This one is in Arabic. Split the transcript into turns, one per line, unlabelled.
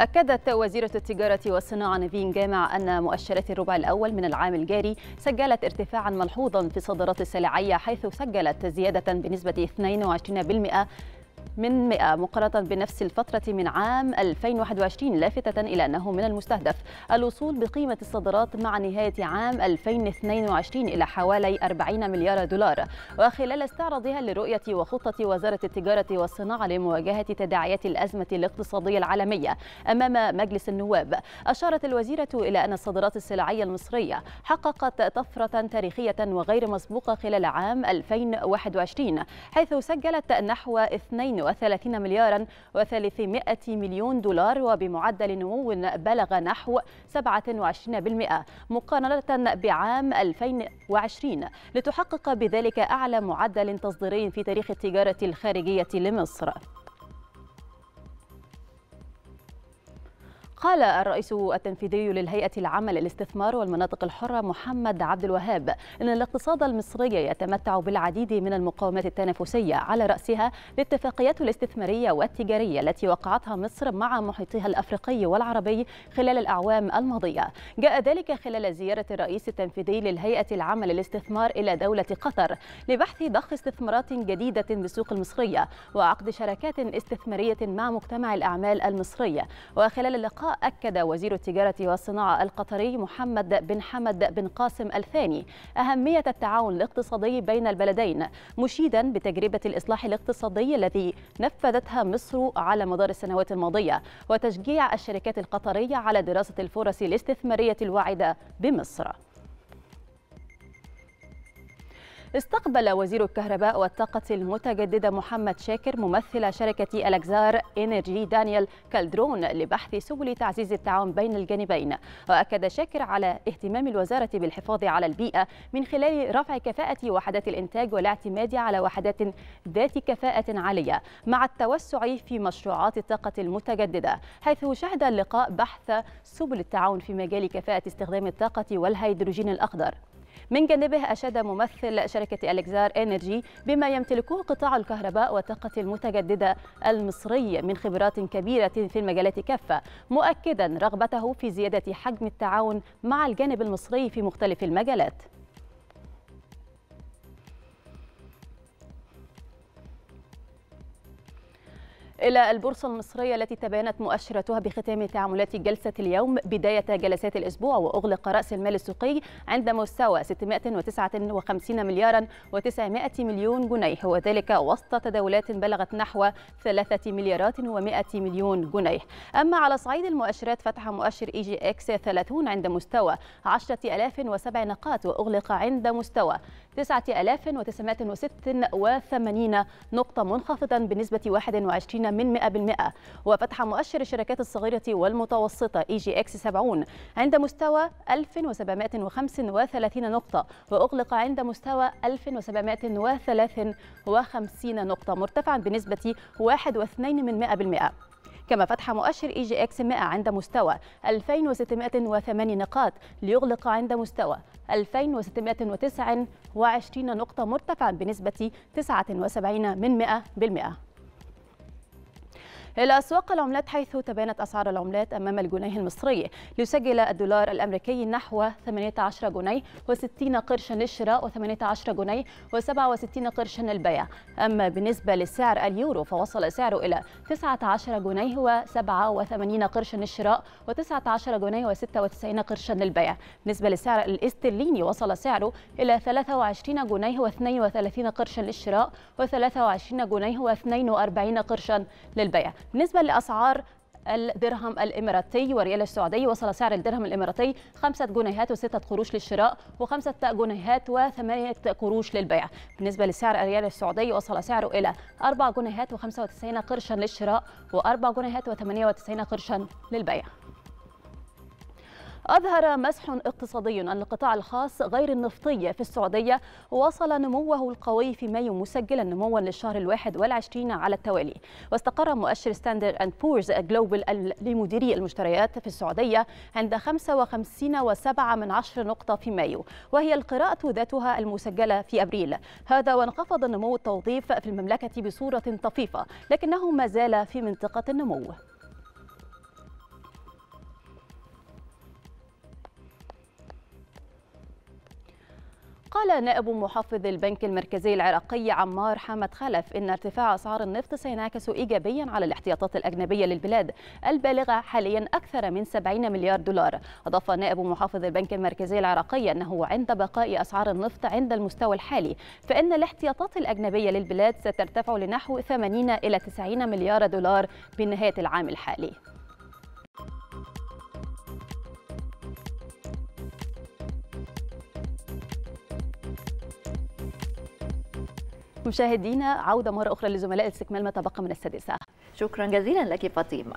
أكدت وزيرة التجارة والصناعة نيفين جامع أن مؤشرات الربع الأول من العام الجاري سجلت ارتفاعا ملحوظا في الصادرات السلعية حيث سجلت زيادة بنسبة 22% من 100 مقارنة بنفس الفترة من عام 2021 لافتة إلى أنه من المستهدف الوصول بقيمة الصادرات مع نهاية عام 2022 إلى حوالي 40 مليار دولار وخلال استعراضها لرؤية وخطة وزارة التجارة والصناعة لمواجهة تداعيات الأزمة الاقتصادية العالمية أمام مجلس النواب أشارت الوزيرة إلى أن الصادرات السلعية المصرية حققت طفرة تاريخية وغير مسبوقة خلال عام 2021 حيث سجلت نحو 2 32 مليارا و300 مليون دولار وبمعدل نمو بلغ نحو 27% مقارنة بعام 2020 لتحقق بذلك أعلى معدل تصديري في تاريخ التجارة الخارجية لمصر قال الرئيس التنفيذي للهيئة العامة للاستثمار والمناطق الحرة محمد عبد الوهاب أن الاقتصاد المصري يتمتع بالعديد من المقاومات التنافسية على رأسها الاتفاقيات الاستثمارية والتجارية التي وقعتها مصر مع محيطها الأفريقي والعربي خلال الأعوام الماضية جاء ذلك خلال زيارة الرئيس التنفيذي للهيئة العامة للاستثمار إلى دولة قطر لبحث ضخ استثمارات جديدة بالسوق المصرية وعقد شراكات استثمارية مع مجتمع الأعمال المصري وخلال اللقاء أكد وزير التجارة والصناعة القطري محمد بن حمد بن قاسم الثاني أهمية التعاون الاقتصادي بين البلدين مشيدا بتجربة الإصلاح الاقتصادي الذي نفذتها مصر على مدار السنوات الماضية وتشجيع الشركات القطرية على دراسة الفرص الاستثمارية الواعدة بمصر استقبل وزير الكهرباء والطاقة المتجددة محمد شاكر ممثل شركة ألكزار إنرجي دانيال كالدرون لبحث سبل تعزيز التعاون بين الجانبين وأكد شاكر على اهتمام الوزارة بالحفاظ على البيئة من خلال رفع كفاءة وحدات الإنتاج والاعتماد على وحدات ذات كفاءة عالية مع التوسع في مشروعات الطاقة المتجددة حيث شهد اللقاء بحث سبل التعاون في مجال كفاءة استخدام الطاقة والهيدروجين الأخضر من جانبه أشاد ممثل شركة ألكزار إنرجي بما يمتلكه قطاع الكهرباء والطاقة المتجددة المصري من خبرات كبيرة في المجالات كافة مؤكدا رغبته في زيادة حجم التعاون مع الجانب المصري في مختلف المجالات إلى البورصة المصرية التي تبانت مؤشراتها بختام تعاملات جلسة اليوم بداية جلسات الأسبوع وأغلق رأس المال السوقي عند مستوى 659 مليارا و900 مليون جنيه وذلك وسط تداولات بلغت نحو 3 مليارات و100 مليون جنيه أما على صعيد المؤشرات فتح مؤشر إي جي إكس 30 عند مستوى 10007 نقاط وأغلق عند مستوى 9986 نقطة منخفضا بنسبة 21 من 100% وفتح مؤشر الشركات الصغيرة والمتوسطة إي جي إكس 70 عند مستوى 1735 نقطة وأغلق عند مستوى 1753 نقطة مرتفعا بنسبة 1.2 من 100% كما فتح مؤشر اي جي اكس 100 عند مستوى 2608 نقاط ليغلق عند مستوى 2629 نقطة مرتفعا بنسبة 79 من 100% إلى أسواق العملات حيث تبانت أسعار العملات أمام الجنيه المصري ليسجل الدولار الأمريكي نحو 18 جنيه و60 قرشا للشراء و18 جنيه و67 قرشا للبيع أما بالنسبة لسعر اليورو فوصل سعره إلى 19 جنيه و87 قرشا للشراء و19 جنيه و96 قرشا للبيع بالنسبة لسعر الاسترليني وصل سعره إلى 23 جنيه و32 قرشا للشراء و23 جنيه و42 قرشا للبيع بالنسبة لأسعار الدرهم الاماراتي وريال السعودي وصل سعر الدرهم الاماراتي 5 جنيهات و6 قروش للشراء و5 جنيهات و8 قروش للبيع بالنسبه لسعر الريال السعودي وصل سعره الى 4 جنيهات و95 قرشا للشراء و4 جنيهات و98 قرشا للبيع أظهر مسح اقتصادي القطاع الخاص غير النفطي في السعودية وصل نموه القوي في مايو مسجلا نموا للشهر الواحد والعشرين على التوالي واستقر مؤشر ستاندر أند بورز جلوبل لمديري المشتريات في السعودية عند 55.7 من عشر نقطة في مايو وهي القراءة ذاتها المسجلة في أبريل هذا وانخفض نمو التوظيف في المملكة بصورة طفيفة لكنه ما زال في منطقة النمو قال نائب محافظ البنك المركزي العراقي عمار حمد خلف إن ارتفاع أسعار النفط سينعكس إيجابيا على الاحتياطات الأجنبية للبلاد البالغة حاليا أكثر من 70 مليار دولار أضاف نائب محافظ البنك المركزي العراقي أنه عند بقاء أسعار النفط عند المستوى الحالي فإن الاحتياطات الأجنبية للبلاد سترتفع لنحو 80 إلى 90 مليار دولار بنهاية العام الحالي مشاهدينا عودة مرة أخرى لزملاء لاستكمال ما تبقى من السادسة شكرا جزيلا لك فاطمة